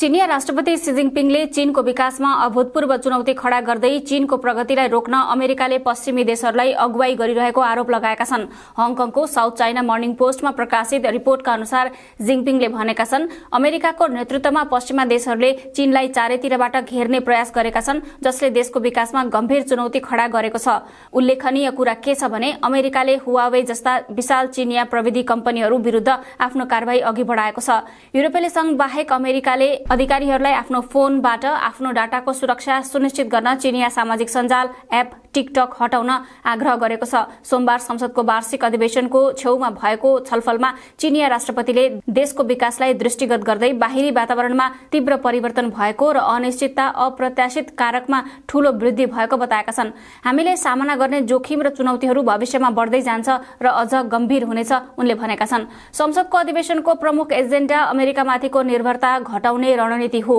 चिनिया राष्ट्रपति सी जिङपिङले चीनको विकासमा अभूतपूर्व चुनौती खड़ा गर्दै चीनको प्रगतिलाई रोक्न अमेरिकाले पश्चिमी देशहरूलाई अगुवाई गरिरहेको आरोप लगाएका छन् हङकङको साउथ चाइना मर्निङ पोस्टमा प्रकाशित रिपोर्टका अनुसार जिङपिङले भनेका छन् अमेरिकाको नेतृत्वमा पश्चिमा देशहरूले चीनलाई चारैतिरबाट घेर्ने प्रयास गरेका छन् जसले देशको विकासमा गम्भीर चुनौती खड़ा गरेको छ उल्लेखनीय कुरा के छ भने अमेरिकाले हुवावे जस्ता विशाल चिनिया प्रविधि कम्पनीहरू विरूद्ध आफ्नो कार्यवाही अघि बढाएको छ युरोपेली संघ बाहेक अमेरिकाले अधिकारीहरूलाई आफ्नो फोनबाट आफ्नो डाटाको सुरक्षा सुनिश्चित गर्न चिनिया सामाजिक सञ्जाल एप टिकटक हटाउन आग्रह गरेको छ सोमबार संसदको वार्षिक अधिवेशनको छेउमा भएको छलफलमा चिनिया राष्ट्रपतिले देशको विकासलाई दृष्टिगत गर्दै बाहिरी वातावरणमा तीव्र परिवर्तन भएको र अनिश्चितता अप्रत्याशित कारकमा ठूलो वृद्धि भएको बताएका छन् हामीले सामना गर्ने जोखिम र चुनौतीहरू भविष्यमा बढ्दै जान्छ र अझ गम्भीर हुनेछ उनले भनेका छन् संसदको अधिवेशनको प्रमुख एजेण्डा अमेरिकामाथिको निर्भरता घटाउने रणनीति हो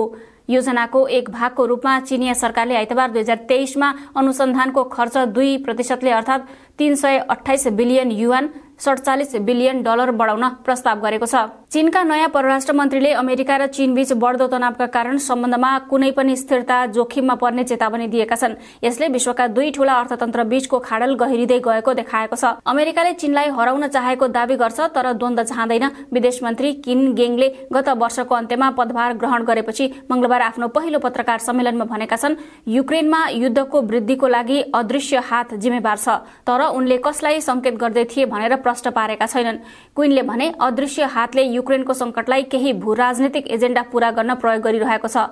योजनाको एक भागको रूपमा चिनिया सरकारले आइतबार दुई हजार तेइसमा अनुसन्धानको खर्च दुई प्रतिशतले अर्थात् तीन सय अठाइस बिलियन युवान सडचालिस बिलियन डलर बढाउन प्रस्ताव गरेको छ चीनका नयाँ परराष्ट्र मन्त्रीले अमेरिका र चीनबीच बढ्दो तनावका कारण सम्बन्धमा कुनै पनि स्थिरता जोखिममा पर्ने चेतावनी दिएका छन् यसले विश्वका दुई ठूला अर्थतन्त्र बीचको खाडल गहिरिँदै गएको देखाएको छ अमेरिकाले चीनलाई हराउन चाहेको दावी गर्छ तर द्वन्द चाहँदैन विदेश मन्त्री किन गेङले गत वर्षको अन्त्यमा पदभार ग्रहण गरेपछि मंगलबार आफ्नो पहिलो पत्रकार सम्मेलनमा भनेका छन् युक्रेनमा युद्धको वृद्धिको लागि अदृश्य हात जिम्मेवार छ तर उनले कसलाई संकेत गर्दै थिए भनेर प्रश्न पारेका छैनन् क्विनले भने अदृश्य हातले युक्रेनको संकटलाई केही भू राजनीतिक एजेण्डा पूरा गर्न प्रयोग गरिरहेको छ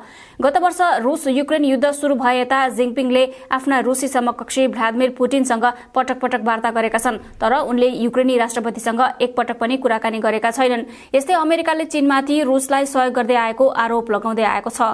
गत वर्ष रूस युक्रेन युद्ध शुरू भए यता जिङपिङले आफ्ना रूसी समकक्षी भ्लादिमिर पुटिनसँग पटक पटक वार्ता गरेका छन् तर उनले युक्रेनी राष्ट्रपतिसँग एकपटक पनि कुराकानी गरेका छैनन् यस्तै अमेरिकाले चीनमाथि रूसलाई सहयोग गर्दै आएको आरोप लगाउँदै आएको छ